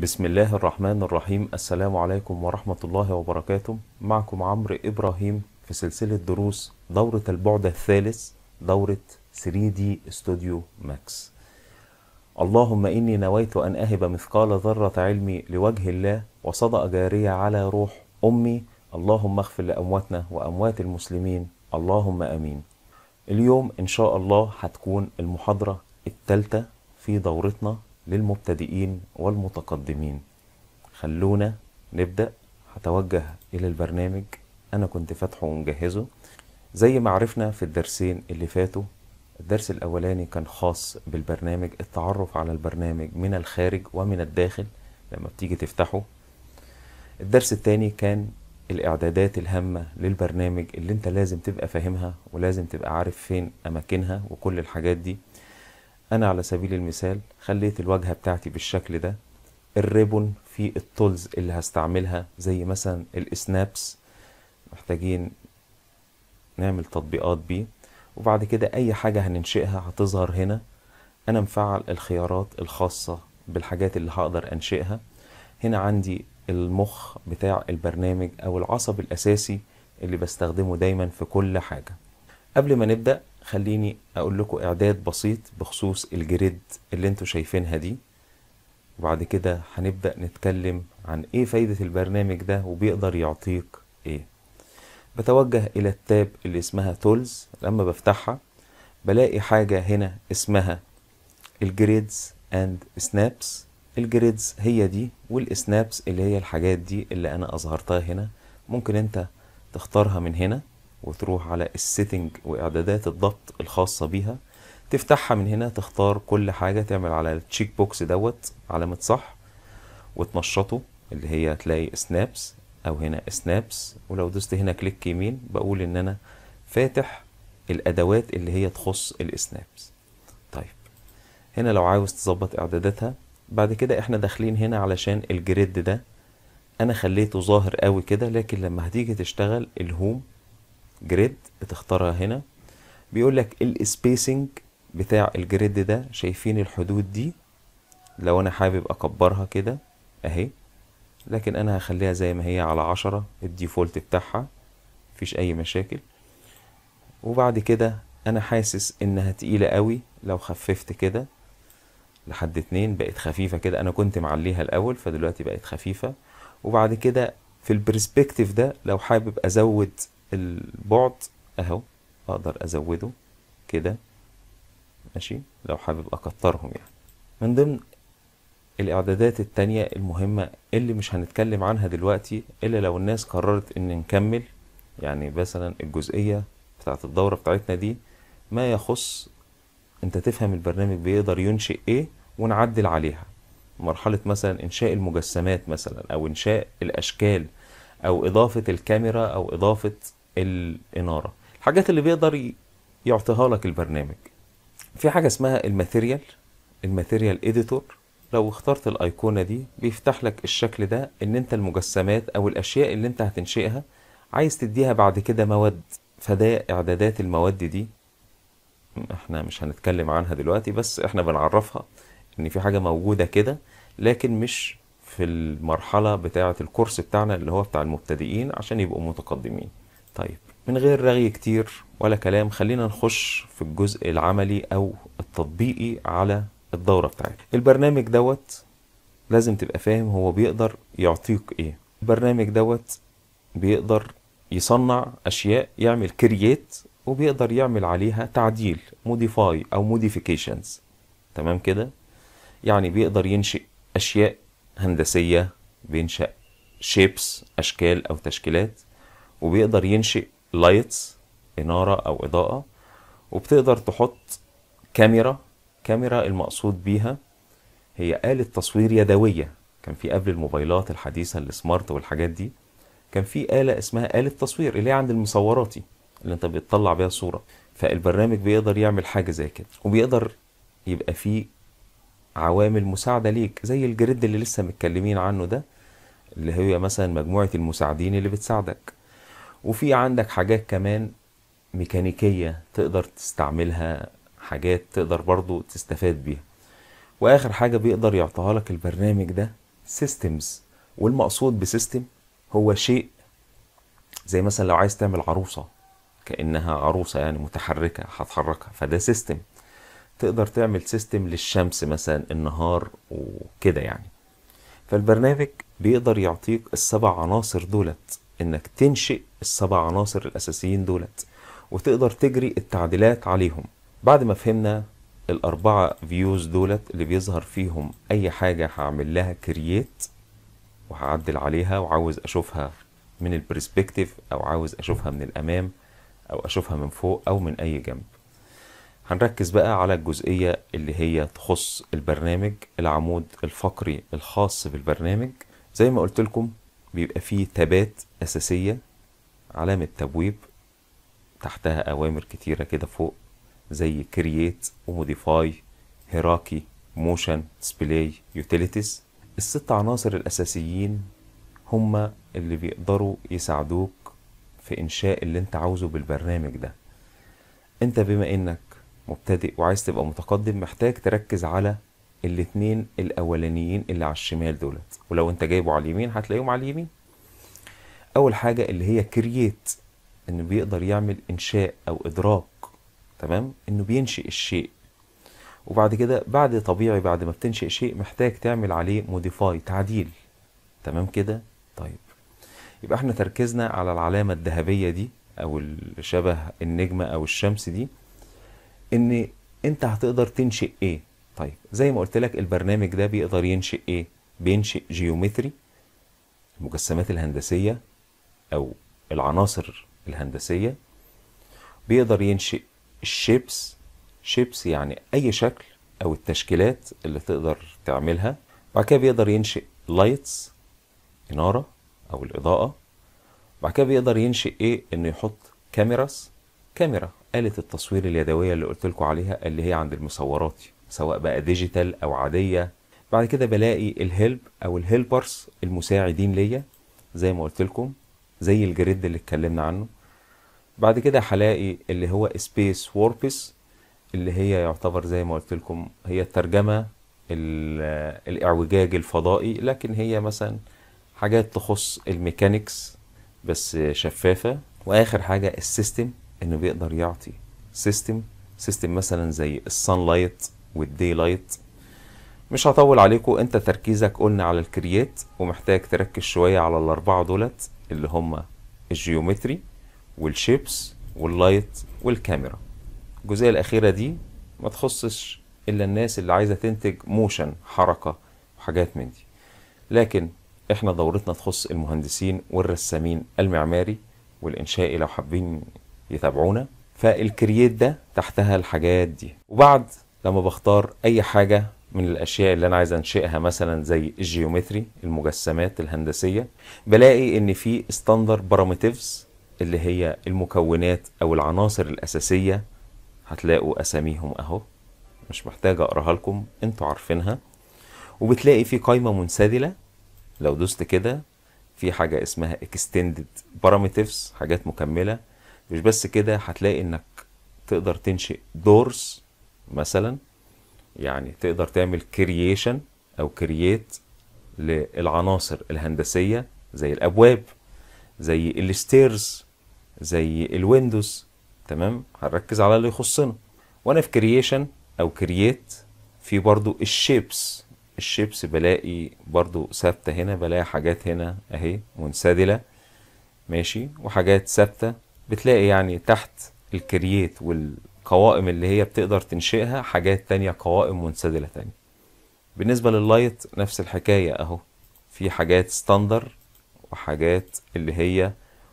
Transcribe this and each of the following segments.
بسم الله الرحمن الرحيم السلام عليكم ورحمة الله وبركاته معكم عمرو إبراهيم في سلسلة دروس دورة البعد الثالث دورة 3D استوديو ماكس اللهم إني نويت أن أهب مثقال ذرة علمي لوجه الله وصدأ جارية على روح أمي اللهم اغفر لأمواتنا وأموات المسلمين اللهم أمين اليوم إن شاء الله هتكون المحاضرة الثالثة في دورتنا للمبتدئين والمتقدمين خلونا نبدأ هتوجه إلى البرنامج أنا كنت فاتحه ومجهزه زي ما عرفنا في الدرسين اللي فاتوا الدرس الأولاني كان خاص بالبرنامج التعرف على البرنامج من الخارج ومن الداخل لما بتيجي تفتحه الدرس التاني كان الإعدادات الهامة للبرنامج اللي انت لازم تبقى فاهمها ولازم تبقى عارف فين أماكنها وكل الحاجات دي انا على سبيل المثال خليت الواجهه بتاعتي بالشكل ده الريبون في التولز اللي هستعملها زي مثلا السنابس محتاجين نعمل تطبيقات بيه وبعد كده اي حاجه هننشئها هتظهر هنا انا مفعل الخيارات الخاصه بالحاجات اللي هقدر انشئها هنا عندي المخ بتاع البرنامج او العصب الاساسي اللي بستخدمه دايما في كل حاجه قبل ما نبدا خليني اقول لكم اعداد بسيط بخصوص الجريد اللي انتوا شايفينها دي وبعد كده هنبدأ نتكلم عن ايه فايدة البرنامج ده وبيقدر يعطيك ايه بتوجه الى التاب اللي اسمها تولز لما بفتحها بلاقي حاجة هنا اسمها الجريدز اند سنابس الجريدز هي دي والسنابس اللي هي الحاجات دي اللي انا اظهرتها هنا ممكن انت تختارها من هنا وتروح على السيتنج واعدادات الضبط الخاصه بيها تفتحها من هنا تختار كل حاجه تعمل على التشيك بوكس دوت علامه صح وتنشطه اللي هي تلاقي سنابس او هنا سنابس ولو دوست هنا كليك يمين بقول ان انا فاتح الادوات اللي هي تخص السنابس طيب هنا لو عاوز تظبط اعداداتها بعد كده احنا داخلين هنا علشان الجريد ده انا خليته ظاهر قوي كده لكن لما هتيجي تشتغل الهوم جريد بتختارها هنا بيقول لك السبيسنج بتاع الجريد ده شايفين الحدود دي لو انا حابب اكبرها كده اهي لكن انا هخليها زي ما هي على عشرة الديفولت بتاعها مفيش اي مشاكل وبعد كده انا حاسس انها تقيلة قوي لو خففت كده لحد اتنين بقت خفيفة كده انا كنت معليها الاول فدلوقتي بقت خفيفة وبعد كده في البرسبكتيف ده لو حابب ازود البعد اهو اقدر ازوده كده ماشي لو حابب اكترهم يعني من ضمن الاعدادات التانية المهمة اللي مش هنتكلم عنها دلوقتي الا لو الناس قررت ان نكمل يعني مثلا الجزئية بتاعت الدورة بتاعتنا دي ما يخص انت تفهم البرنامج بيقدر ينشئ ايه ونعدل عليها مرحلة مثلا انشاء المجسمات مثلا او انشاء الاشكال او اضافة الكاميرا او اضافة الاناره الحاجات اللي بيقدر يعطيها لك البرنامج في حاجه اسمها الماتيريال الماتيريال اديتور لو اخترت الايقونه دي بيفتح لك الشكل ده ان انت المجسمات او الاشياء اللي انت هتنشئها عايز تديها بعد كده مواد فده اعدادات المواد دي احنا مش هنتكلم عنها دلوقتي بس احنا بنعرفها ان في حاجه موجوده كده لكن مش في المرحله بتاعه الكورس بتاعنا اللي هو بتاع المبتدئين عشان يبقوا متقدمين طيب من غير رغي كتير ولا كلام خلينا نخش في الجزء العملي او التطبيقي على الدورة بتاعتك البرنامج دوت لازم تبقى فاهم هو بيقدر يعطيك ايه البرنامج دوت بيقدر يصنع اشياء يعمل كرييت وبيقدر يعمل عليها تعديل موديفاي او موديفيكيشنز تمام كده يعني بيقدر ينشئ اشياء هندسيه بينشأ شيبس اشكال او تشكيلات وبيقدر ينشئ لايتس إنارة أو إضاءة وبتقدر تحط كاميرا كاميرا المقصود بيها هي آلة تصوير يدوية كان في قبل الموبايلات الحديثة السمارت والحاجات دي كان في آلة اسمها آلة تصوير اللي هي عند المصوراتي اللي انت بتطلع بيها الصورة فالبرنامج بيقدر يعمل حاجة زي كده وبيقدر يبقى فيه عوامل مساعدة ليك زي الجريد اللي لسه متكلمين عنه ده اللي هي مثلا مجموعة المساعدين اللي بتساعدك وفي عندك حاجات كمان ميكانيكية تقدر تستعملها حاجات تقدر برضو تستفاد بيها واخر حاجة بيقدر يعطيها لك البرنامج ده سيستمز والمقصود بسيستم هو شيء زي مثلا لو عايز تعمل عروسة كأنها عروسة يعني متحركة هتحركها فده سيستم تقدر تعمل سيستم للشمس مثلا النهار وكده يعني فالبرنامج بيقدر يعطيك السبع عناصر دولت انك تنشئ السبع عناصر الأساسيين دولت وتقدر تجري التعديلات عليهم بعد ما فهمنا الأربعة فيوز دولت اللي بيظهر فيهم أي حاجة هعمل لها كرييت وهعدل عليها وعاوز أشوفها من البرسبكتيف أو عاوز أشوفها من الأمام أو أشوفها من فوق أو من أي جنب هنركز بقى على الجزئية اللي هي تخص البرنامج العمود الفقري الخاص بالبرنامج زي ما قلت لكم بيبقى فيه تابات أساسية علامة تبويب تحتها أوامر كتيرة كده فوق زي كرييت وموديفاي هيراكي موشن سبلاي يوتيليتيز الست عناصر الأساسيين هما اللي بيقدروا يساعدوك في إنشاء اللي أنت عاوزه بالبرنامج ده أنت بما إنك مبتدئ وعايز تبقى متقدم محتاج تركز على الاتنين الأولانيين اللي على الشمال دولت ولو أنت جايبه على اليمين هتلاقيهم على اليمين اول حاجه اللي هي كرييت انه بيقدر يعمل انشاء او ادراك تمام انه بينشئ الشيء وبعد كده بعد طبيعي بعد ما بتنشئ شيء محتاج تعمل عليه موديفاي تعديل تمام كده طيب يبقى احنا تركيزنا على العلامه الذهبيه دي او شبه النجمه او الشمس دي ان انت هتقدر تنشئ ايه طيب زي ما قلت لك البرنامج ده بيقدر ينشئ ايه بينشئ جيومتري المجسمات الهندسيه أو العناصر الهندسية بيقدر ينشئ الشيبس شيبس يعني أي شكل أو التشكيلات اللي تقدر تعملها بعد كده بيقدر ينشئ لايتس إنارة أو الإضاءة بعد كده بيقدر ينشئ إيه إنه يحط كاميراس كاميرا آلة التصوير اليدوية اللي قلت لكم عليها اللي هي عند المصورات سواء بقى ديجيتال أو عادية بعد كده بلاقي الهيلب أو الهيلبرز المساعدين ليا زي ما قلت لكم زي الجريد اللي اتكلمنا عنه بعد كده هلاقي اللي هو سبيس ووربس اللي هي يعتبر زي ما قلت لكم هي الترجمه الاعوجاج الفضائي لكن هي مثلا حاجات تخص الميكانيكس بس شفافه واخر حاجه السيستم انه بيقدر يعطي سيستم سيستم مثلا زي الصن لايت والدي لايت مش هطول عليكم انت تركيزك قلنا على الكرييت ومحتاج تركز شويه على الاربعه دولت اللي هم الجيومتري والشيبس واللايت والكاميرا الجزئيه الاخيره دي ما تخصش الا الناس اللي عايزه تنتج موشن حركه وحاجات من دي لكن احنا دورتنا تخص المهندسين والرسامين المعماري والانشائي لو حابين يتابعونا فالكرييت ده تحتها الحاجات دي وبعد لما بختار اي حاجه من الاشياء اللي انا عايز انشئها مثلا زي الجيومتري المجسمات الهندسيه بلاقي ان في ستاندر بارامتيفز اللي هي المكونات او العناصر الاساسيه هتلاقوا اساميهم اهو مش محتاج اقراها لكم انتوا عارفينها وبتلاقي في قائمه منسدله لو دوست كده في حاجه اسمها اكستندد بارامتيفز حاجات مكمله مش بس كده هتلاقي انك تقدر تنشئ دورز مثلا يعني تقدر تعمل كرييشن او كرييت للعناصر الهندسيه زي الابواب زي الستيرز زي الويندوز تمام هنركز على اللي يخصنا وانا في كرييشن او كرييت في برضو الشيبس الشيبس بلاقي برضو ثابته هنا بلاقي حاجات هنا اهي منسدله ماشي وحاجات ثابته بتلاقي يعني تحت الكرييت وال القوائم اللي هي بتقدر تنشئها حاجات تانية قوائم منسدلة تانية بالنسبة لللايت نفس الحكاية اهو في حاجات ستاندر وحاجات اللي هي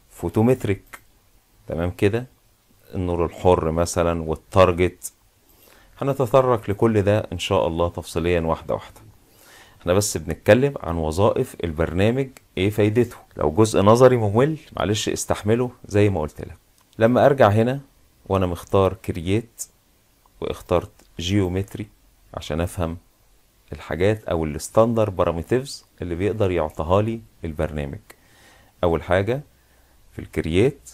فوتومتريك تمام كده النور الحر مثلا والتارجت هنتطرق لكل ده ان شاء الله تفصيليا واحدة واحدة احنا بس بنتكلم عن وظائف البرنامج ايه فايدته لو جزء نظري ممل معلش استحمله زي ما قلت لك لما ارجع هنا وانا مختار كرييت واخترت جيومتري عشان افهم الحاجات او الستاندر بارامترز اللي بيقدر يعطيها لي البرنامج اول حاجه في الكرييت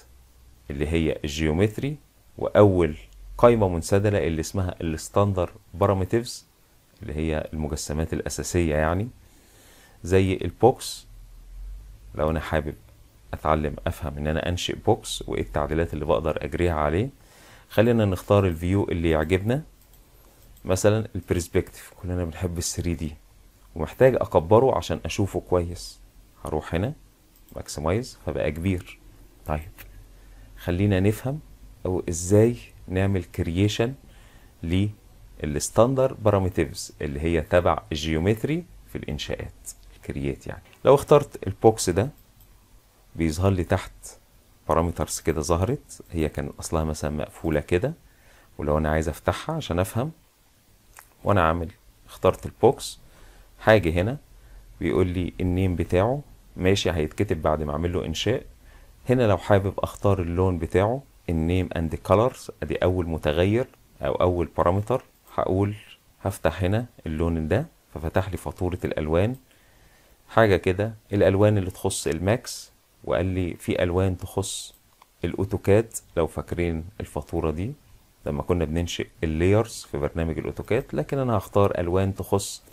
اللي هي الجيومتري واول قائمه منسدله اللي اسمها الستاندر بارامترز اللي هي المجسمات الاساسيه يعني زي البوكس لو انا حابب اتعلم افهم ان انا انشئ بوكس وايه التعديلات اللي بقدر اجريها عليه خلينا نختار الفيو اللي يعجبنا مثلا البرسبكتيف كلنا بنحب ال 3 دي ومحتاج اكبره عشان اشوفه كويس هروح هنا ماكسمايز فبقى كبير طيب خلينا نفهم او ازاي نعمل كرييشن للستاندر باراميترز اللي هي تبع الجيومتري في الانشاءات الكرييت يعني لو اخترت البوكس ده بيظهر لي تحت بارامترز كده ظهرت هي كان اصلها مثلا مقفولة كده ولو انا عايز افتحها عشان افهم وانا عامل اخترت البوكس حاجة هنا بيقول لي النيم بتاعه ماشي هيتكتب بعد ما اعمل له انشاء هنا لو حابب اختار اللون بتاعه النيم اند كولرز ادي اول متغير او اول بارامتر هقول هفتح هنا اللون ده ففتح لي فاتورة الالوان حاجة كده الالوان اللي تخص الماكس وقال لي في الوان تخص الاوتوكات لو فاكرين الفاتوره دي لما كنا بننشئ اللايرز في برنامج الاوتوكات لكن انا هختار الوان تخص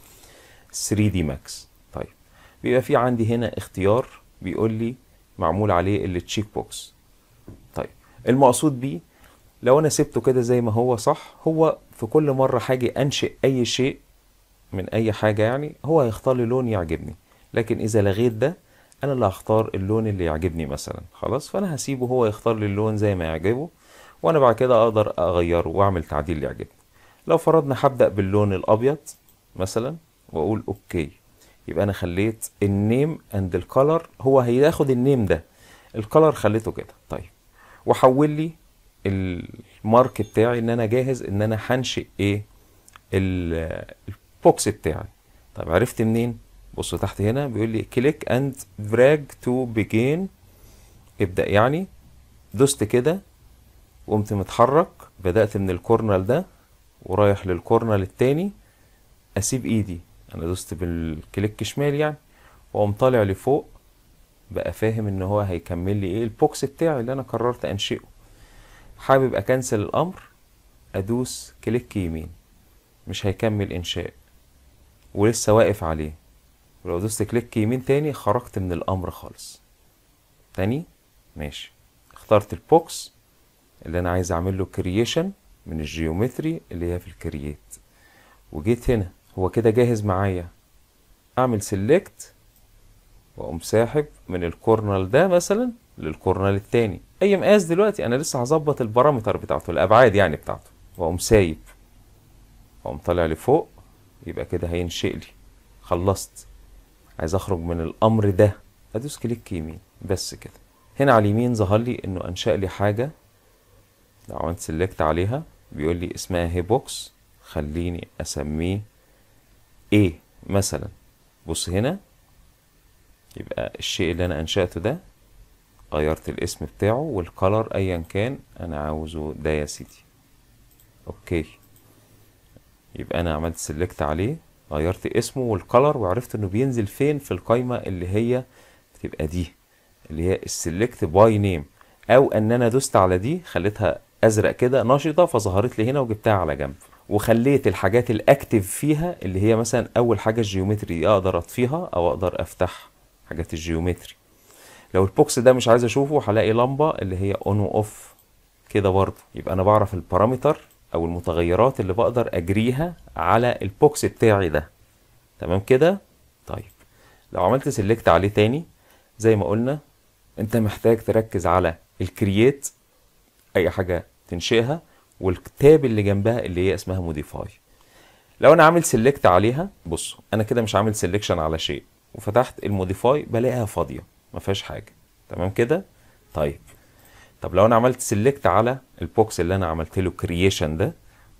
3 دي ماكس طيب بيبقى في عندي هنا اختيار بيقول لي معمول عليه التشيك بوكس طيب المقصود بيه لو انا سبته كده زي ما هو صح هو في كل مره هاجي انشئ اي شيء من اي حاجه يعني هو هيختار لي لون يعجبني لكن اذا لغيت ده انا اللي هختار اللون اللي يعجبني مثلا خلاص فانا هسيبه هو يختار لي اللون زي ما يعجبه وانا بعد كده اقدر اغيره واعمل تعديل يعجبني لو فرضنا هبدا باللون الابيض مثلا واقول اوكي يبقى انا خليت النيم اند الكالر هو هياخد النيم ده الكالر خليته كده طيب وحول لي المارك بتاعي ان انا جاهز ان انا هنشئ ايه البوكس بتاعي طيب عرفت منين بص تحت هنا بيقول لي كليك اند دراج تو بيجين ابدا يعني دوست كده قمت متحرك بدات من الكورنال ده ورايح للكورنال التاني اسيب ايدي انا دوست بالكليك شمال يعني واقوم طالع لفوق بقى فاهم ان هو هيكمل لي ايه البوكس بتاعي اللي انا قررت انشئه حابب اكنسل الامر ادوس كليك يمين مش هيكمل انشاء ولسه واقف عليه ولو دوست كليك يمين تاني خرجت من الامر خالص تاني ماشي اخترت البوكس اللي انا عايز اعمل له كرييشن من الجيومتري اللي هي في الكرييت وجيت هنا هو كده جاهز معايا اعمل سيلكت واقوم ساحب من الكورنال ده مثلا للكورنال التاني اي مقاس دلوقتي انا لسه هظبط البارامتر بتاعته الابعاد يعني بتاعته واقوم سايب واقوم طالع لفوق يبقى كده هينشئ لي خلصت عايز اخرج من الامر ده ادوس كليك يمين بس كده هنا على اليمين ظهر لي انه انشا لي حاجه لو عملت سيلكت عليها بيقول لي اسمها هي بوكس خليني اسميه ايه مثلا بص هنا يبقى الشيء اللي انا انشاته ده غيرت الاسم بتاعه والكلر ايا كان انا عاوزه ده يا سيدي اوكي يبقى انا عملت سيلكت عليه غيرت اسمه والكلر وعرفت انه بينزل فين في القايمه اللي هي بتبقى دي اللي هي السلكت باي نيم او ان انا دوست على دي خليتها ازرق كده نشطه فظهرت لي هنا وجبتها على جنب وخليت الحاجات الاكتف فيها اللي هي مثلا اول حاجه الجيومتري اقدر اطفيها او اقدر افتح حاجات الجيومتري لو البوكس ده مش عايز اشوفه هلاقي لمبه اللي هي اون واوف كده برضه يبقى انا بعرف البارامتر او المتغيرات اللي بقدر اجريها على البوكس بتاعي ده تمام كده طيب لو عملت سيلكت عليه تاني زي ما قلنا انت محتاج تركز على الكرييت اي حاجه تنشئها والكتاب اللي جنبها اللي هي اسمها موديفاي لو انا عامل سيلكت عليها بص انا كده مش عامل سيلكشن على شيء وفتحت الموديفاي بلاقيها فاضيه ما فيهاش حاجه تمام كده طيب طب لو انا عملت سيلكت على البوكس اللي انا عملت له كرييشن ده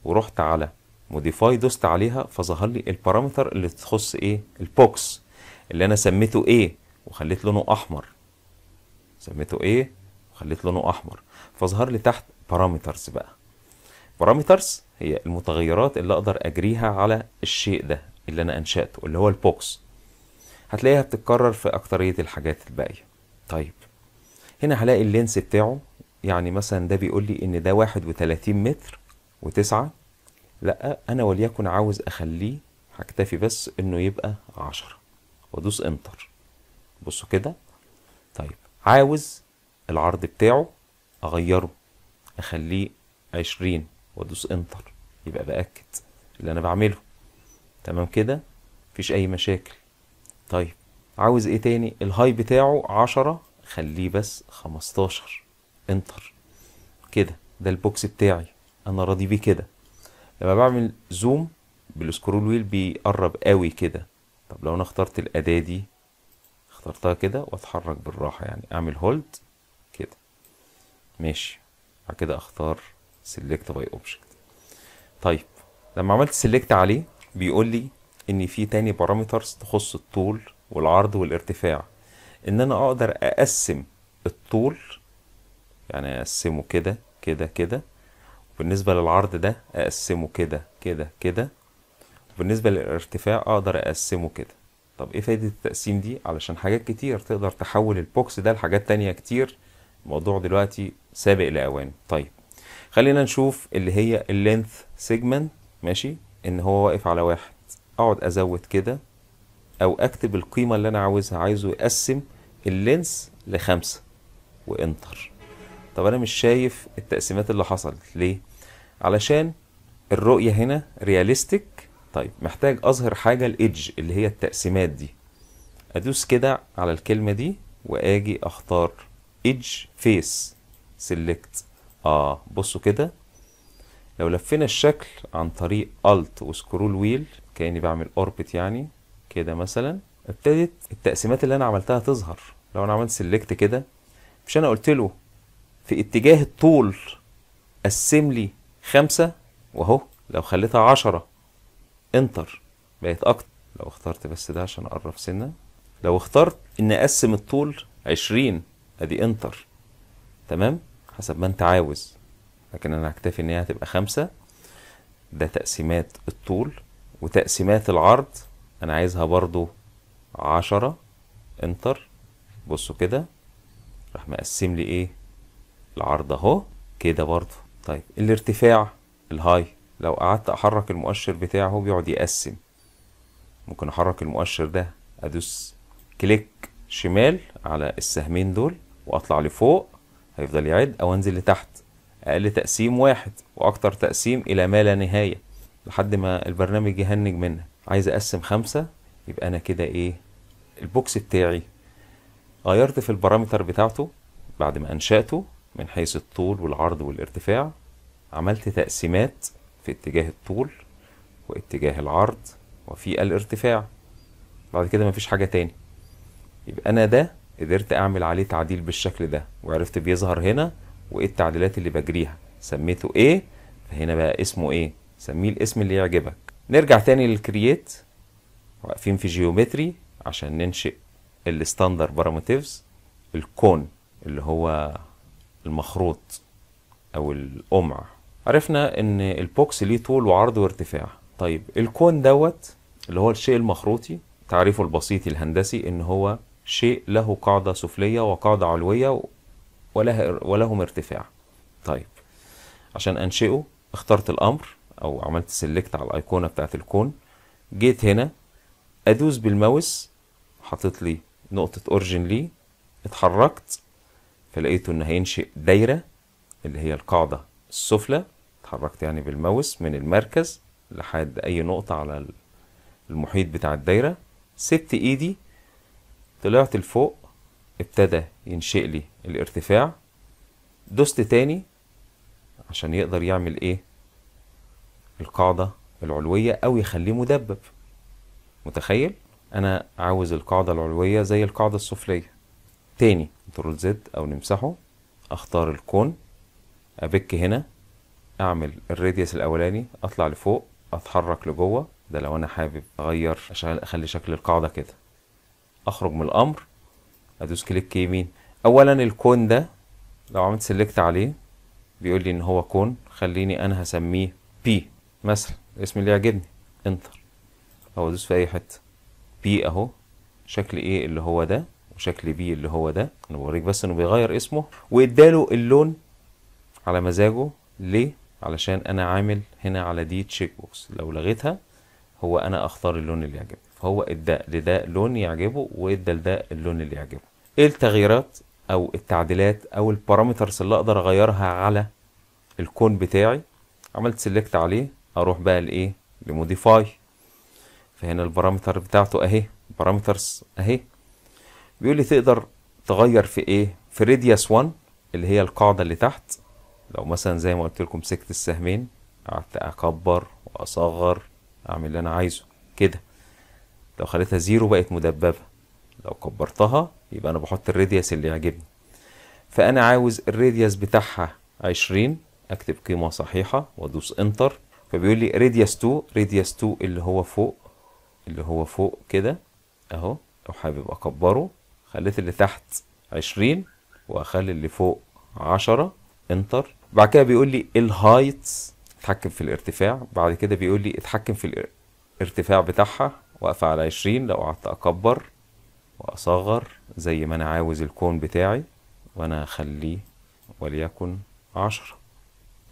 ورحت على موديفاي دوست عليها فظهر لي البارامتر اللي تخص ايه البوكس اللي انا سميته ايه وخليت لونه احمر سميته ايه وخليت لونه احمر فظهر لي تحت بارامترز بقى بارامترز هي المتغيرات اللي اقدر اجريها على الشيء ده اللي انا انشاته اللي هو البوكس هتلاقيها بتتكرر في اكتريه الحاجات الباقيه طيب هنا هلاقي اللينس بتاعه يعني مثلا ده بيقول لي ان ده 31 متر وتسعة لا انا وليكن عاوز اخليه هكتفي بس انه يبقى عشرة وادوس انتر بصوا كده طيب عاوز العرض بتاعه اغيره اخليه عشرين وادوس انتر يبقى باكد اللي انا بعمله تمام كده مفيش اي مشاكل طيب عاوز ايه تاني الهاي بتاعه عشرة خليه بس خمستاشر انتر كده ده البوكس بتاعي انا راضي بيه كده لما بعمل زوم بالسكرول ويل بيقرب قوي كده طب لو انا اخترت الاداه دي اخترتها كده واتحرك بالراحه يعني اعمل هولد كده ماشي بعد كده اختار سيلكت باي اوبجكت طيب لما عملت سيلكت عليه بيقول لي ان في تاني بارامترز تخص الطول والعرض والارتفاع ان انا اقدر اقسم الطول يعني اقسمه كده كده كده وبالنسبة للعرض ده اقسمه كده كده كده وبالنسبة للارتفاع اقدر اقسمه كده طب ايه فايدة التقسيم دي علشان حاجات كتير تقدر تحول البوكس ده لحاجات تانية كتير الموضوع دلوقتي سابق لأوان طيب خلينا نشوف اللي هي اللينث سيجمنت ماشي ان هو واقف على واحد اقعد ازود كده او اكتب القيمة اللي انا عاوزها عايزه يقسم اللينس لخمسة وانتر طب انا مش شايف التقسيمات اللي حصلت ليه علشان الرؤيه هنا رياليستيك طيب محتاج اظهر حاجه الايدج اللي هي التقسيمات دي ادوس كده على الكلمه دي واجي اختار ايدج فيس سيلكت اه بصوا كده لو لفينا الشكل عن طريق الت وسكرول ويل كاني بعمل اوربت يعني كده مثلا ابتدت التقسيمات اللي انا عملتها تظهر لو انا عملت سيلكت كده مش انا قلت له في اتجاه الطول قسم لي خمسة واهو لو خليتها عشرة انتر بقت اكتر لو اخترت بس ده عشان اقرب سنة لو اخترت ان اقسم الطول عشرين ادي انتر تمام حسب ما انت عاوز لكن انا هكتفي ان هي هتبقى خمسة ده تقسيمات الطول وتقسيمات العرض انا عايزها برضو عشرة انتر بصوا كده راح مقسم لي ايه العرض اهو كده برضه طيب الارتفاع الهاي لو قعدت احرك المؤشر بتاعه هو بيقعد يقسم ممكن احرك المؤشر ده ادوس كليك شمال على السهمين دول واطلع لفوق هيفضل يعد او انزل لتحت اقل تقسيم واحد واكتر تقسيم الى ما لا نهايه لحد ما البرنامج يهنج منك عايز اقسم خمسة يبقى انا كده ايه البوكس بتاعي غيرت في البارامتر بتاعته بعد ما انشاته من حيث الطول والعرض والارتفاع عملت تقسيمات في اتجاه الطول واتجاه العرض وفي الارتفاع بعد كده مفيش حاجة تاني يبقى أنا ده قدرت أعمل عليه تعديل بالشكل ده وعرفت بيظهر هنا وإيه التعديلات اللي بجريها سميته إيه فهنا بقى اسمه إيه سميه الاسم اللي يعجبك نرجع تاني للكرييت واقفين في جيومتري عشان ننشئ الستاندر بارامتيفز الكون اللي هو المخروط او القمع عرفنا ان البوكس ليه طول وعرض وارتفاع طيب الكون دوت اللي هو الشيء المخروطي تعريفه البسيط الهندسي ان هو شيء له قاعده سفليه وقاعده علويه وله ولهم ارتفاع طيب عشان انشئه اخترت الامر او عملت سيلكت على الايقونه بتاعه الكون جيت هنا ادوس بالماوس حطيت لي نقطه اورجن لي اتحركت فلقيته ان هينشئ دايره اللي هي القاعده السفلى اتحركت يعني بالماوس من المركز لحد اي نقطه على المحيط بتاع الدايره سبت ايدي طلعت لفوق ابتدى ينشئ لي الارتفاع دوست تاني عشان يقدر يعمل ايه القاعده العلويه او يخليه مدبب متخيل انا عاوز القاعده العلويه زي القاعده السفليه تاني كنترول زد او نمسحه اختار الكون ابك هنا اعمل الراديوس الاولاني اطلع لفوق اتحرك لجوه ده لو انا حابب اغير اشغل اخلي شكل القاعده كده اخرج من الامر ادوس كليك يمين اولا الكون ده لو عملت سيلكت عليه بيقول لي ان هو كون خليني انا هسميه بي مثلا الاسم اللي يعجبني انتر او ادوس في اي حته بي اهو شكل ايه اللي هو ده شكل بي اللي هو ده انا بوريك بس انه بيغير اسمه واداله اللون على مزاجه ليه علشان انا عامل هنا على دي تشيك بوكس لو لغيتها هو انا اختار اللون اللي يعجبه فهو ادى لده لون يعجبه وادى لده اللون اللي يعجبه ايه التغييرات او التعديلات او البارامترز اللي اقدر اغيرها على الكون بتاعي عملت سيلكت عليه اروح بقى لايه لموديفاي فهنا البارامتر بتاعته اهي بارامترز اهي بيقول لي تقدر تغير في ايه في radius 1 اللي هي القاعده اللي تحت لو مثلا زي ما قلت لكم مسكت السهمين قعدت اكبر واصغر اعمل اللي انا عايزه كده لو خليتها زيرو بقت مدببه لو كبرتها يبقى انا بحط الراديوس اللي يعجبني فانا عاوز الراديوس بتاعها 20 اكتب قيمه صحيحه وادوس انتر فبيقول لي راديوس 2 راديوس 2 اللي هو فوق اللي هو فوق كده اهو لو حابب اكبره خليت اللي تحت عشرين واخلي اللي فوق عشرة انتر بعد كده بيقول لي الهايت اتحكم في الارتفاع بعد كده بيقول لي اتحكم في الارتفاع بتاعها واقفة على عشرين لو قعدت اكبر واصغر زي ما انا عاوز الكون بتاعي وانا اخليه وليكن عشرة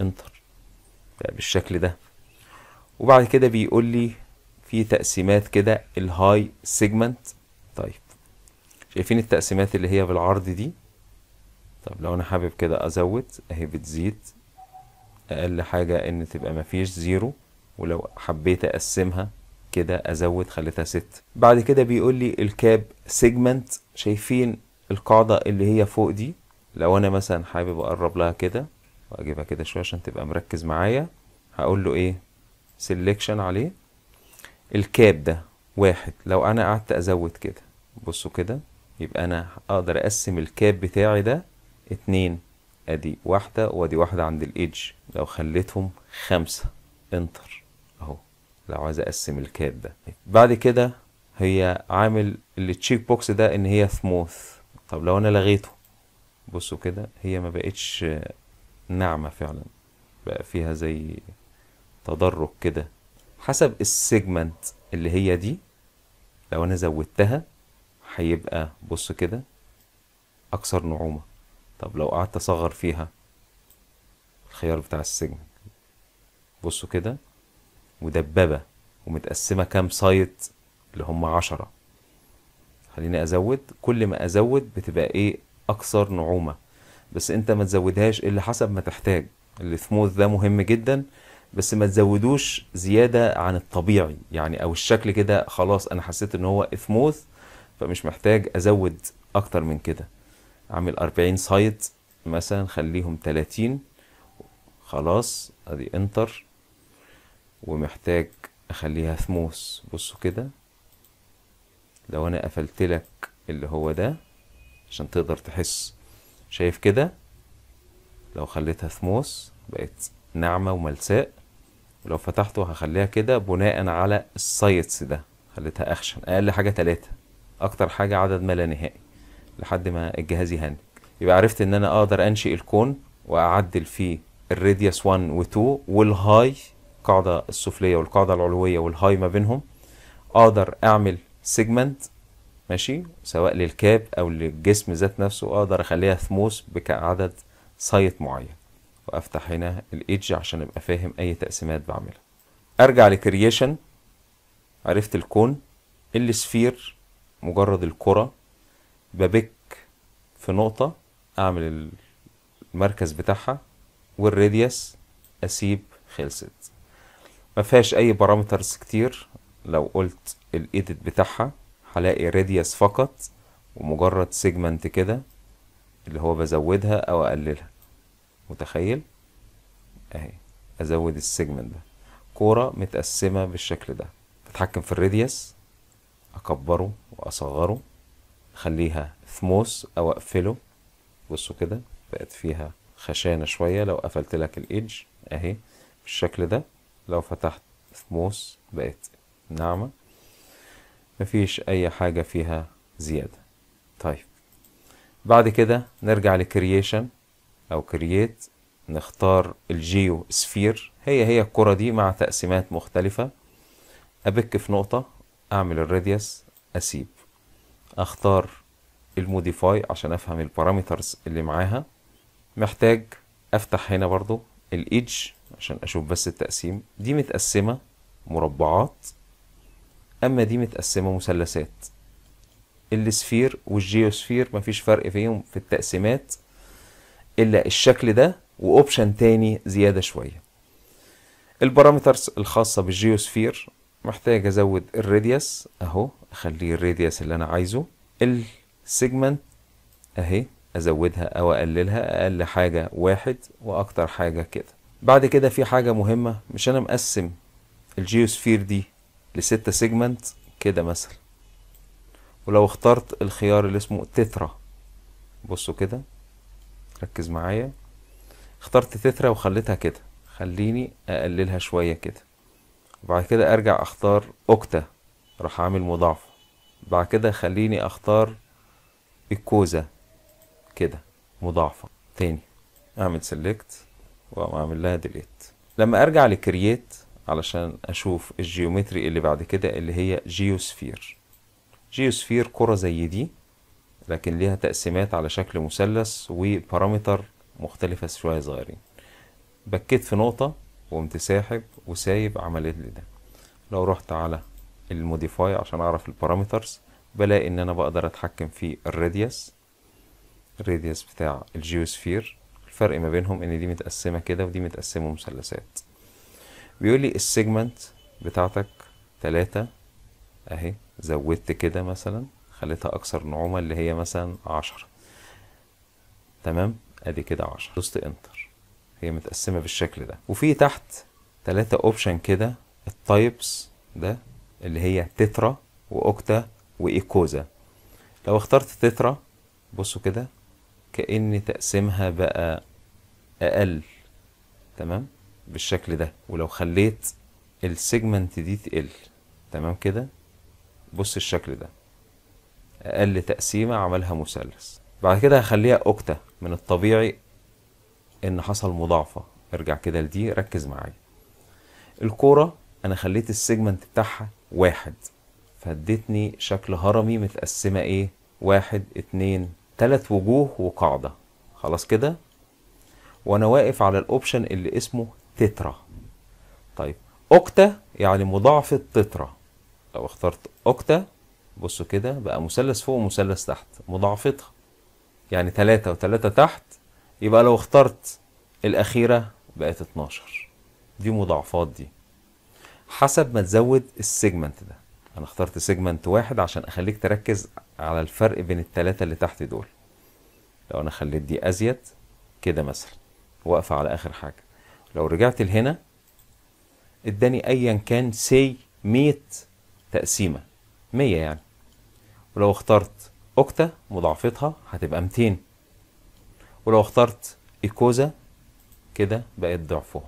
انتر يعني بالشكل ده وبعد كده بيقول لي في تقسيمات كده الهاي سيجمنت شايفين التقسيمات اللي هي بالعرض دي طب لو انا حابب كده ازود اهي بتزيد اقل حاجة ان تبقى مفيش زيرو ولو حبيت اقسمها كده ازود خليتها ست بعد كده بيقول لي الكاب سيجمنت شايفين القاعدة اللي هي فوق دي لو انا مثلا حابب اقرب لها كده واجيبها كده شوية عشان تبقى مركز معايا هقول له ايه سيلكشن عليه الكاب ده واحد لو انا قعدت ازود كده بصوا كده يبقى أنا أقدر أقسم الكاب بتاعي ده اتنين أدي واحدة وأدي واحدة عند الإيدج لو خليتهم خمسة انتر أهو لو عايز أقسم الكاب ده بعد كده هي عامل التشيك بوكس ده إن هي سموث طب لو أنا لغيته بصوا كده هي ما بقتش ناعمة فعلا بقى فيها زي تدرج كده حسب السيجمنت اللي هي دي لو انا زودتها هيبقى بص كده أكثر نعومة طب لو قعدت أصغر فيها الخيار بتاع السجن بصوا كده مدببة ومتقسمة كام سايت اللي هم عشرة خليني أزود كل ما أزود بتبقى إيه أكثر نعومة بس أنت ما تزودهاش إلا حسب ما تحتاج السموث ده مهم جدا بس ما تزودوش زيادة عن الطبيعي يعني أو الشكل كده خلاص أنا حسيت إن هو سموث فمش محتاج ازود اكتر من كده اعمل 40 سايت مثلا خليهم 30 خلاص ادي انتر ومحتاج اخليها ثموس بصوا كده لو انا قفلت لك اللي هو ده عشان تقدر تحس شايف كده لو خليتها ثموس بقت ناعمه وملساء ولو فتحته هخليها كده بناء على السايتس ده خليتها اخشن اقل حاجه تلاتة اكتر حاجه عدد ما لا نهائي لحد ما الجهاز يهنج يبقى عرفت ان انا اقدر انشئ الكون واعدل فيه الراديوس 1 و2 والهاي القاعده السفليه والقاعده العلويه والهاي ما بينهم اقدر اعمل سيجمنت ماشي سواء للكاب او للجسم ذات نفسه اقدر اخليها ثموس بعدد سايت معين وافتح هنا الايدج عشان ابقى فاهم اي تقسيمات بعملها ارجع لكرييشن عرفت الكون السفير مجرد الكرة ببك في نقطة أعمل المركز بتاعها والراديوس أسيب خلصت ما فيهاش أي بارامترز كتير لو قلت الإيديت بتاعها هلاقي راديوس فقط ومجرد سيجمنت كده اللي هو بزودها أو أقللها متخيل؟ أهي أزود السيجمنت ده كورة متقسمة بالشكل ده بتحكم في الراديوس اكبره واصغره اخليها ثموس او اقفله بصوا كده بقت فيها خشانة شوية لو قفلت لك الايدج اهي بالشكل ده لو فتحت ثموس بقت ناعمة مفيش اي حاجة فيها زيادة طيب بعد كده نرجع لكرييشن او كرييت نختار الجيو سفير هي هي الكرة دي مع تقسيمات مختلفة أبك في نقطة اعمل الراديوس اسيب اختار الموديفاي عشان افهم البارامترز اللي معاها محتاج افتح هنا برضو الايدج عشان اشوف بس التقسيم دي متقسمة مربعات اما دي متقسمة مثلثات السفير والجيوسفير مفيش فرق فيهم في التقسيمات الا الشكل ده واوبشن تاني زيادة شوية البارامترز الخاصة بالجيوسفير محتاج ازود الراديوس اهو اخليه الراديوس اللي انا عايزه السيجمنت اهي ازودها او اقللها اقل حاجه واحد واكتر حاجه كده بعد كده في حاجه مهمه مش انا مقسم الجيوسفير دي لستة سيجمنت كده مثلا ولو اخترت الخيار اللي اسمه تترا بصوا كده ركز معايا اخترت تترا وخليتها كده خليني اقللها شويه كده وبعد كده ارجع اختار اوكتا راح اعمل مضاعفة بعد كده خليني اختار الكوزة كده مضاعفة تاني اعمل سيلكت واقوم لها ديليت لما ارجع لكرييت علشان اشوف الجيومتري اللي بعد كده اللي هي جيوسفير جيوسفير كرة زي دي لكن ليها تقسيمات على شكل مثلث وبارامتر مختلفة شوية صغيرين بكيت في نقطة وقمت ساحب وسايب عمليه لي ده لو رحت على الموديفاي عشان اعرف البارامترز بلاقي ان انا بقدر اتحكم في الراديوس الراديوس بتاع الجيوسفير الفرق ما بينهم ان دي متقسمه كده ودي متقسمه مثلثات بيقول لي السيجمنت بتاعتك تلاتة اهي زودت كده مثلا خليتها اكثر نعومه اللي هي مثلا عشرة تمام ادي كده عشرة دوست انتر هي متقسمه بالشكل ده وفي تحت ثلاثه اوبشن كده التايبس ده اللي هي تترا واوكتا وايكوزا لو اخترت تترا بصوا كده كأن تقسيمها بقى أقل تمام بالشكل ده ولو خليت السيجمنت دي تقل تمام كده بص الشكل ده أقل تقسيمة عملها مثلث بعد كده هخليها أوكتا من الطبيعي ان حصل مضاعفه ارجع كده لدي ركز معايا الكوره انا خليت السيجمنت بتاعها واحد فادتني شكل هرمي متقسمه ايه واحد اتنين تلات وجوه وقاعده خلاص كده وانا واقف على الاوبشن اللي اسمه تترا طيب اوكتا يعني مضاعفه تترا لو اخترت اوكتا بصوا كده بقى مثلث فوق ومثلث تحت مضاعفتها يعني ثلاثة وتلاتة تحت يبقى لو اخترت الأخيرة بقت 12 دي مضاعفات دي حسب ما تزود السيجمنت ده أنا اخترت سيجمنت واحد عشان أخليك تركز على الفرق بين التلاتة اللي تحت دول لو أنا خليت دي أزيد كده مثلا واقفة على آخر حاجة لو رجعت لهنا اداني أيا كان سي 100 تقسيمة 100 يعني ولو اخترت أوكتا مضاعفتها هتبقى 200 ولو اخترت ايكوزا كده بقت ضعفهم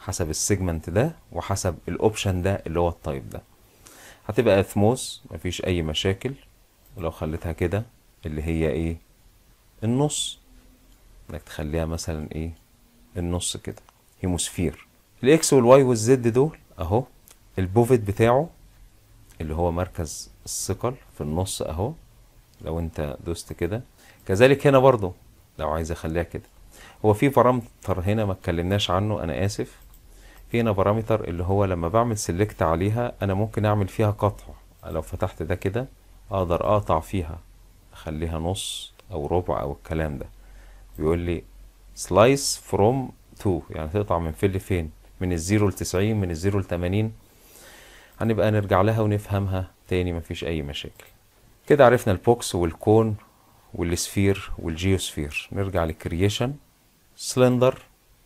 حسب السيجمنت ده وحسب الاوبشن ده اللي هو التايب ده هتبقى اثموز مفيش اي مشاكل ولو خليتها كده اللي هي ايه النص انك تخليها مثلا ايه النص كده هيموسفير الاكس والواي والزد دول اهو البوفيت بتاعه اللي هو مركز الثقل في النص اهو لو انت دوست كده كذلك هنا برضو لو عايز اخليها كده هو في بارامتر هنا ما اتكلمناش عنه انا اسف في هنا بارامتر اللي هو لما بعمل سيلكت عليها انا ممكن اعمل فيها قطع لو فتحت ده كده اقدر اقطع فيها اخليها نص او ربع او الكلام ده بيقول لي سلايس فروم تو يعني تقطع من فين لفين من الزيرو لتسعين من الزيرو لتمانين هنبقى نرجع لها ونفهمها تاني مفيش اي مشاكل كده عرفنا البوكس والكون والسفير والجيوسفير نرجع للكرييشن سلندر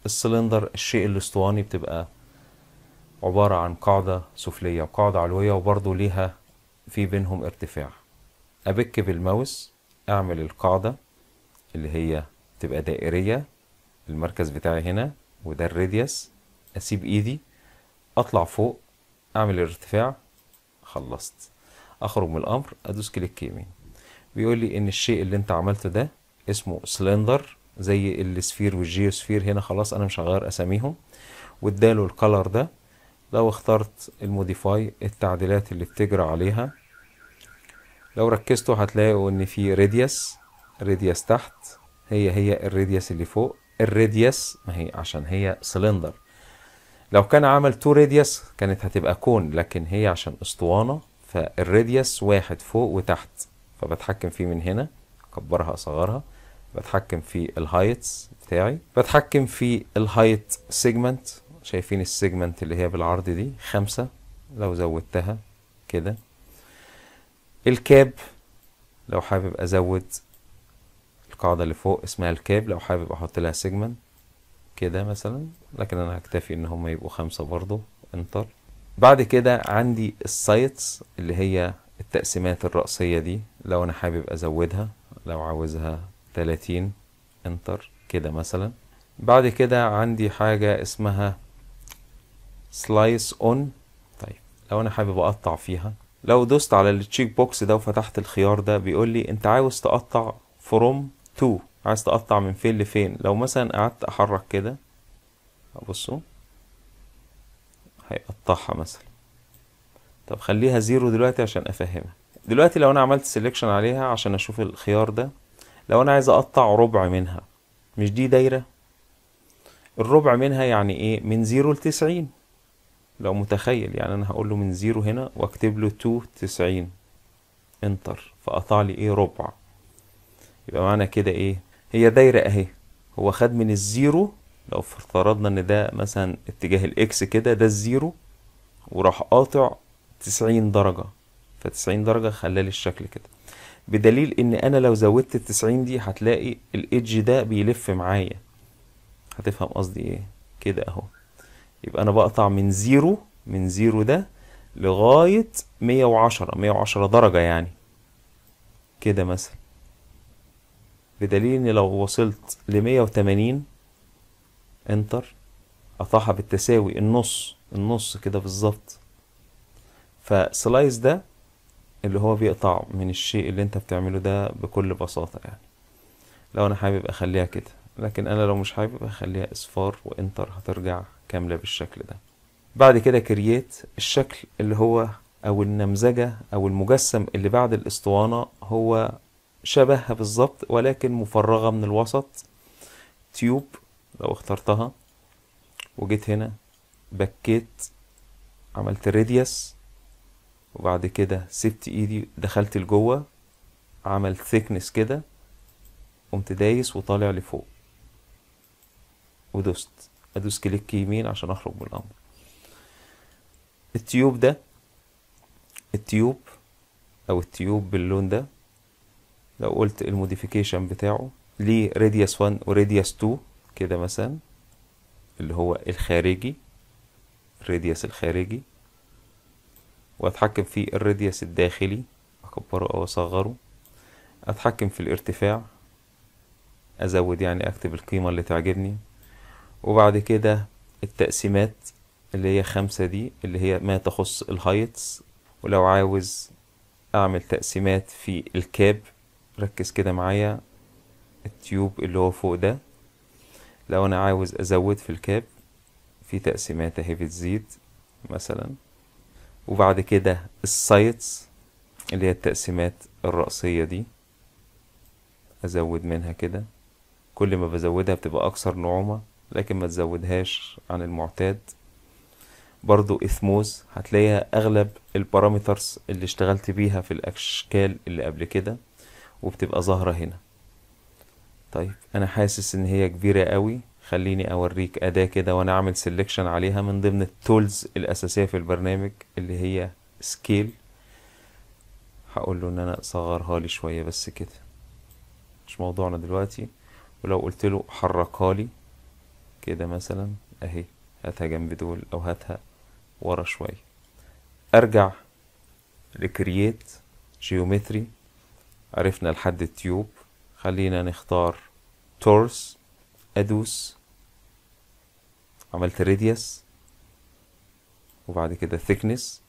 السلندر الشيء الاسطواني بتبقى عبارة عن قاعدة سفلية وقاعدة علوية وبرضه ليها في بينهم ارتفاع أبك بالماوس أعمل القاعدة اللي هي تبقى دائرية المركز بتاعي هنا وده الراديوس أسيب إيدي أطلع فوق أعمل الارتفاع خلصت أخرج من الأمر أدوس كليك يمين بيقول لي ان الشيء اللي انت عملته ده اسمه سلندر زي السفير والجيوسفير هنا خلاص انا مش هغير اساميهم واداله الكلر ده لو اخترت الموديفاي التعديلات اللي بتجرى عليها لو ركزتوا هتلاقوا ان في راديوس راديوس تحت هي هي الراديوس اللي فوق الراديوس ما هي عشان هي سلندر لو كان عمل تو راديوس كانت هتبقى كون لكن هي عشان اسطوانه فالراديوس واحد فوق وتحت فبتحكم فيه من هنا اكبرها اصغرها بتحكم في الهايتس بتاعي بتحكم في الهايت سيجمنت شايفين السيجمنت اللي هي بالعرض دي خمسة لو زودتها كده الكاب لو حابب ازود القاعدة اللي فوق اسمها الكاب لو حابب احط لها سيجمنت كده مثلا لكن انا هكتفي ان هم يبقوا خمسة برضو انتر بعد كده عندي السايتس اللي هي التقسيمات الرأسية دي لو أنا حابب أزودها لو عاوزها 30 انتر كده مثلا بعد كده عندي حاجة اسمها سلايس اون طيب لو أنا حابب أقطع فيها لو دوست على التشيك بوكس ده وفتحت الخيار ده بيقول لي أنت عاوز تقطع فروم تو عايز تقطع من فين لفين لو مثلا قعدت أحرك كده أبصوا هيقطعها مثلا طب خليها زيرو دلوقتي عشان افهمها دلوقتي لو انا عملت سيلكشن عليها عشان اشوف الخيار ده لو انا عايز اقطع ربع منها مش دي دايرة الربع منها يعني ايه من زيرو لتسعين لو متخيل يعني انا هقول له من زيرو هنا واكتب له تو تسعين انتر فقطع لي ايه ربع يبقى معنى كده ايه هي دايرة اهي هو خد من الزيرو لو افترضنا ان ده مثلا اتجاه الاكس كده ده الزيرو وراح قاطع 90 درجة فتسعين درجة خلالي الشكل كده بدليل ان انا لو زودت التسعين دي هتلاقي الايدج ده بيلف معايا هتفهم قصدي ايه كده اهو يبقى انا بقطع من زيرو من زيرو ده لغاية مية وعشرة مية وعشرة درجة يعني كده مثلا بدليل ان لو وصلت لمية وتمانين انتر قطعها بالتساوي النص النص كده بالظبط فسلايس ده اللي هو بيقطع من الشيء اللي انت بتعمله ده بكل بساطة يعني لو انا حابب اخليها كده لكن انا لو مش حابب اخليها اصفار وانتر هترجع كاملة بالشكل ده بعد كده كرييت الشكل اللي هو او النمذجة او المجسم اللي بعد الاسطوانة هو شبهها بالظبط ولكن مفرغة من الوسط تيوب لو اخترتها وجيت هنا بكيت عملت راديوس وبعد كده سبت ايدي دخلت لجوه عمل ثيكنس كده قمت دايس وطالع لفوق ودوست ادوس كليك يمين عشان اخرج من الامر التيوب ده التيوب او التيوب باللون ده لو قلت الموديفيكيشن بتاعه ليه راديوس 1 وراديوس 2 كده مثلا اللي هو الخارجي الراديوس الخارجي وأتحكم في الراديوس الداخلي أكبره أو أصغره أتحكم في الارتفاع أزود يعني أكتب القيمة اللي تعجبني وبعد كده التقسيمات اللي هي خمسة دي اللي هي ما تخص الهايتس ولو عاوز أعمل تقسيمات في الكاب ركز كده معايا التيوب اللي هو فوق ده لو أنا عاوز أزود في الكاب في تقسيمات اهي بتزيد مثلا وبعد كده السايتس اللي هي التقسيمات الرأسية دي أزود منها كده كل ما بزودها بتبقى أكثر نعومة لكن ما تزودهاش عن المعتاد برضو إثموز هتلاقيها أغلب البارامترز اللي اشتغلت بيها في الأشكال اللي قبل كده وبتبقى ظاهرة هنا طيب أنا حاسس إن هي كبيرة قوي خليني اوريك اداة كده وانا اعمل سيلكشن عليها من ضمن التولز الاساسية في البرنامج اللي هي سكيل هقول له ان انا اصغرها لي شوية بس كده مش موضوعنا دلوقتي ولو قلت له حركها لي كده مثلا اهي هاتها جنب دول او هاتها ورا شوية ارجع لكرييت جيومتري عرفنا لحد التيوب خلينا نختار تورس ادوس عملت radius وبعد كده ثيكنس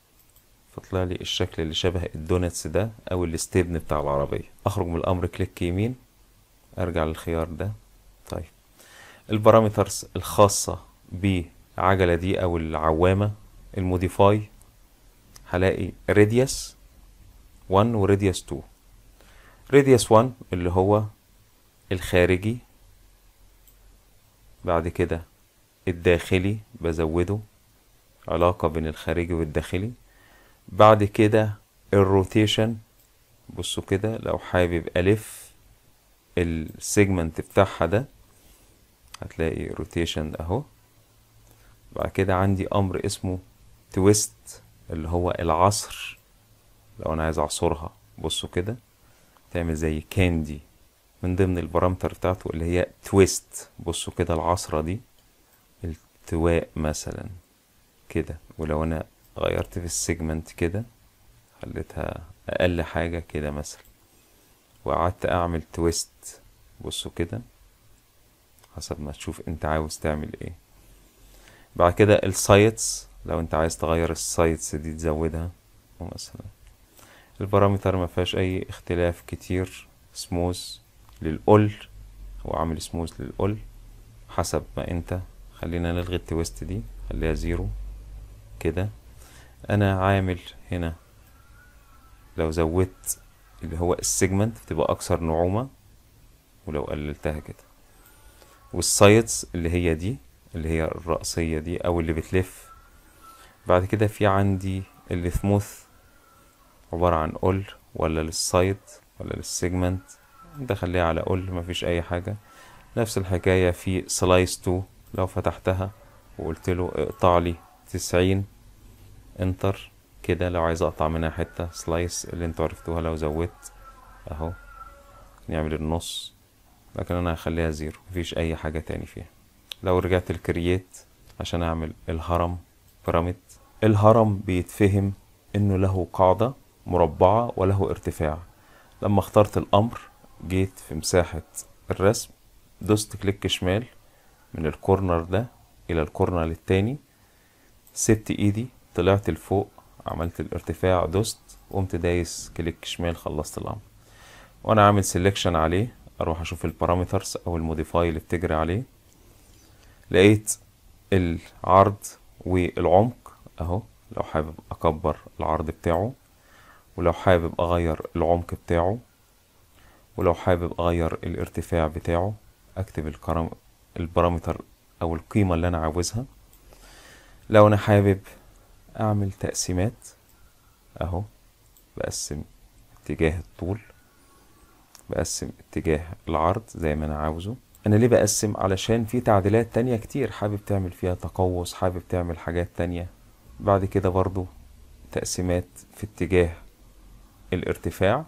فطلع لي الشكل اللي شبه الدوناتس ده او الاستبن بتاع العربية اخرج من الامر كليك يمين ارجع للخيار ده طيب البارامترز الخاصة بالعجلة دي او العوامة الموديفاي هلاقي radius 1 radius 2 radius 1 اللي هو الخارجي بعد كده الداخلي بزوده علاقة بين الخارجي والداخلي بعد كده الروتيشن بصوا كده لو حابب ألف السيجمنت بتاعها ده هتلاقي روتيشن اهو بعد كده عندي امر اسمه تويست اللي هو العصر لو انا عايز اعصرها بصوا كده تعمل زي كاندي من ضمن البارامتر بتاعته اللي هي تويست بصوا كده العصرة دي استواء مثلا كده ولو انا غيرت في السيجمنت كده خليتها اقل حاجة كده مثلا وقعدت اعمل تويست بصوا كده حسب ما تشوف انت عاوز تعمل ايه بعد كده السايتس لو انت عايز تغير السايتس دي تزودها مثلا البارامتر ما فيهاش اي اختلاف كتير سموث للقل هو عامل سموث للقل حسب ما انت خلينا نلغي التويست دي خليها زيرو كده انا عامل هنا لو زودت اللي هو السيجمنت بتبقى اكثر نعومه ولو قللتها كده والسايتس اللي هي دي اللي هي الرأسية دي أو اللي بتلف بعد كده في عندي ثموث عبارة عن أول ولا للسايت ولا للسيجمنت ده خليها على أول مفيش أي حاجة نفس الحكاية في سلايس تو لو فتحتها وقلت له اقطع لي تسعين انتر كده لو عايز اقطع منها حتة سلايس اللي انتوا عرفتوها لو زودت اهو نعمل النص لكن انا هخليها زيرو مفيش اي حاجة تاني فيها لو رجعت الكرييت عشان اعمل الهرم بيراميد الهرم بيتفهم انه له قاعدة مربعة وله ارتفاع لما اخترت الامر جيت في مساحة الرسم دوست كليك شمال من الكورنر ده الى الكورنر التاني سبت ايدي طلعت لفوق عملت الارتفاع دوست قمت دايس كليك شمال خلصت الامر وانا عامل سيلكشن عليه اروح اشوف البارامترز او الموديفاي اللي بتجري عليه لقيت العرض والعمق اهو لو حابب اكبر العرض بتاعه ولو حابب اغير العمق بتاعه ولو حابب اغير الارتفاع بتاعه اكتب البارامتر او القيمة اللي انا عاوزها لو انا حابب اعمل تقسيمات اهو بقسم اتجاه الطول بقسم اتجاه العرض زي ما انا عاوزه انا ليه بقسم علشان في تعديلات تانية كتير حابب تعمل فيها تقوس حابب تعمل حاجات تانية بعد كده برضو تقسيمات في اتجاه الارتفاع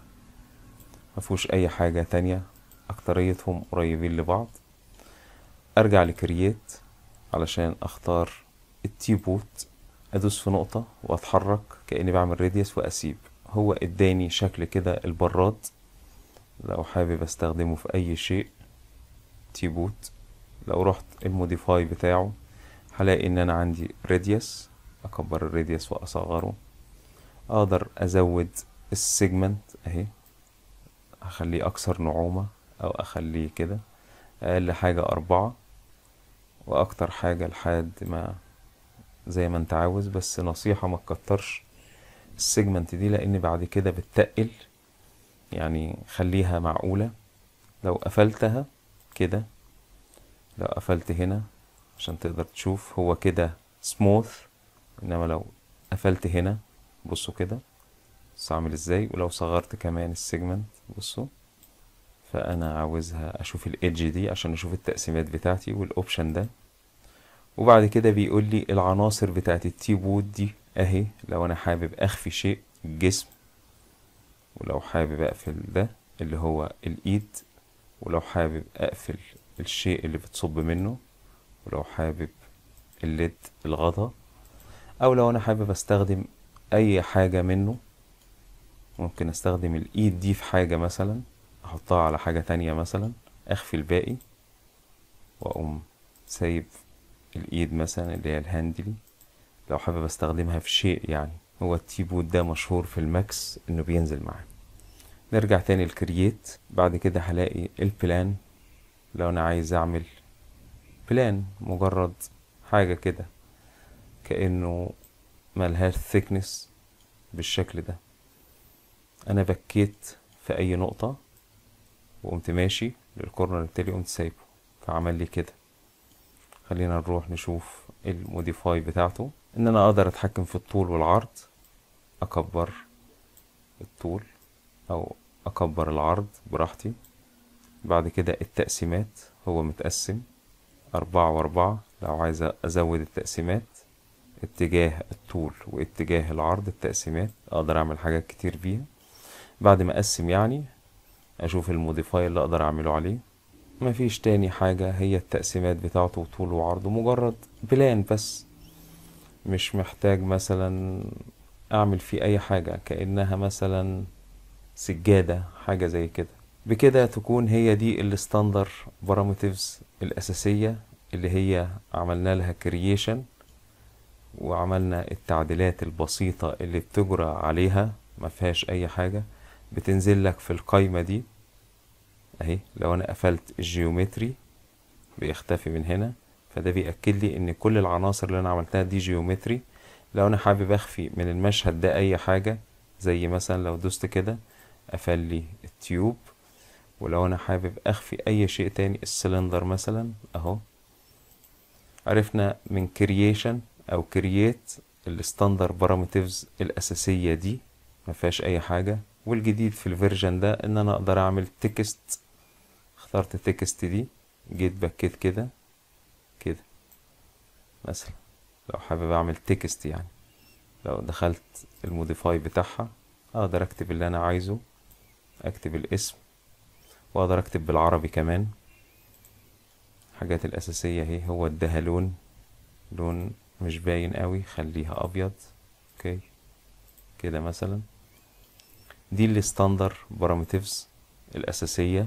مفهوش اي حاجة تانية اكتريتهم قريبين لبعض ارجع لكرييت علشان اختار التيبوت ادوس في نقطة واتحرك كأني بعمل راديوس واسيب هو اداني شكل كده البراد لو حابب استخدمه في اي شيء تيبوت لو رحت الموديفاي بتاعه هلاقي ان انا عندي راديوس اكبر الراديوس واصغره اقدر ازود السيجمنت اهي اخليه اكثر نعومة او اخليه كده اقل حاجة اربعة واكتر حاجة لحد ما زي ما انت عاوز بس نصيحة ما تكترش السيجمنت دي لان بعد كده بتتقل يعني خليها معقولة لو قفلتها كده لو قفلت هنا عشان تقدر تشوف هو كده سموث انما لو قفلت هنا بصوا كده بص عامل ازاي ولو صغرت كمان السيجمنت بصوا فانا عاوزها اشوف الايدج دي عشان اشوف التقسيمات بتاعتي والاوبشن ده وبعد كده بيقول لي العناصر بتاعت التي وود دي اهي لو انا حابب اخفي شيء الجسم ولو حابب اقفل ده اللي هو الايد ولو حابب اقفل الشيء اللي بتصب منه ولو حابب الليد الغطا او لو انا حابب استخدم اي حاجة منه ممكن استخدم الايد دي في حاجة مثلا احطها على حاجة تانية مثلا اخفي الباقي واقوم سايب الايد مثلا اللي هي الهاندلي لو حابب استخدمها في شيء يعني هو التيبوت ده مشهور في الماكس انه بينزل معاه نرجع تاني لكرييت بعد كده هلاقي البلان لو انا عايز اعمل بلان مجرد حاجة كده كأنه ملهاش ثيكنس بالشكل ده انا بكيت في اي نقطة وقمت ماشي للكورنر التالي قمت سايبه فعمل لي كده خلينا نروح نشوف الموديفاي بتاعته ان انا اقدر اتحكم في الطول والعرض اكبر الطول او اكبر العرض براحتي بعد كده التقسيمات هو متقسم أربعة وأربعة لو عايز أزود التقسيمات اتجاه الطول واتجاه العرض التقسيمات أقدر أعمل حاجات كتير بيها بعد ما أقسم يعني اشوف الموديفاي اللي اقدر اعمله عليه مفيش تاني حاجة هي التقسيمات بتاعته وطوله وعرضه مجرد بلان بس مش محتاج مثلا اعمل فيه اي حاجة كأنها مثلا سجادة حاجة زي كده بكده تكون هي دي الستاندر باراميترز الاساسية اللي هي عملنا لها كرييشن وعملنا التعديلات البسيطة اللي بتجرى عليها مفيهاش اي حاجة بتنزل لك في القايمة دي اهي لو انا قفلت الجيومتري بيختفي من هنا فده بيأكد لي ان كل العناصر اللي انا عملتها دي جيومتري لو انا حابب اخفي من المشهد ده اي حاجة زي مثلا لو دوست كده قفل لي التيوب ولو انا حابب اخفي اي شيء تاني السلندر مثلا اهو عرفنا من كرييشن او كرييت الستاندر بارامترز الاساسية دي مفيهاش اي حاجة والجديد في الفيرجن ده ان انا اقدر اعمل تكست اخترت تكست دي جيت بكيت كده كده مثلا لو حابب اعمل تكست يعني لو دخلت الموديفاي بتاعها اقدر اكتب اللي انا عايزه اكتب الاسم واقدر اكتب بالعربي كمان الحاجات الاساسية اهي هو اداها لون لون مش باين قوي خليها ابيض اوكي كده مثلا دي الستاندر بارامترز الأساسية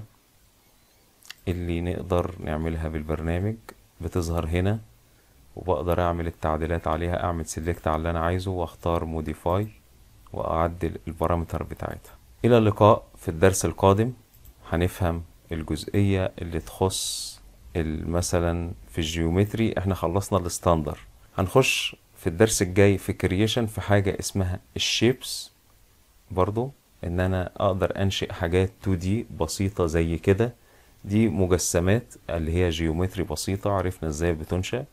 اللي نقدر نعملها بالبرنامج بتظهر هنا وبقدر أعمل التعديلات عليها أعمل سيلكت على اللي أنا عايزه وأختار موديفاي وأعدل البارامتر بتاعتها إلى اللقاء في الدرس القادم هنفهم الجزئية اللي تخص مثلا في الجيومتري احنا خلصنا الستاندر هنخش في الدرس الجاي في كرييشن في حاجة اسمها الشيبس برضو ان انا اقدر انشئ حاجات 2 دي بسيطة زي كده دي مجسمات اللي هي جيومتري بسيطة عرفنا ازاي بتنشأ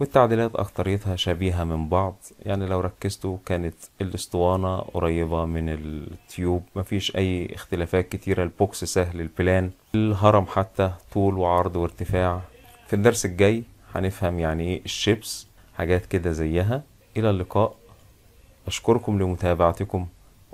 والتعديلات أكتريتها شبيهة من بعض يعني لو ركزتوا كانت الاسطوانة قريبة من التيوب مفيش أي اختلافات كتيرة البوكس سهل البلان الهرم حتى طول وعرض وارتفاع في الدرس الجاي هنفهم يعني ايه الشيبس حاجات كده زيها إلى اللقاء أشكركم لمتابعتكم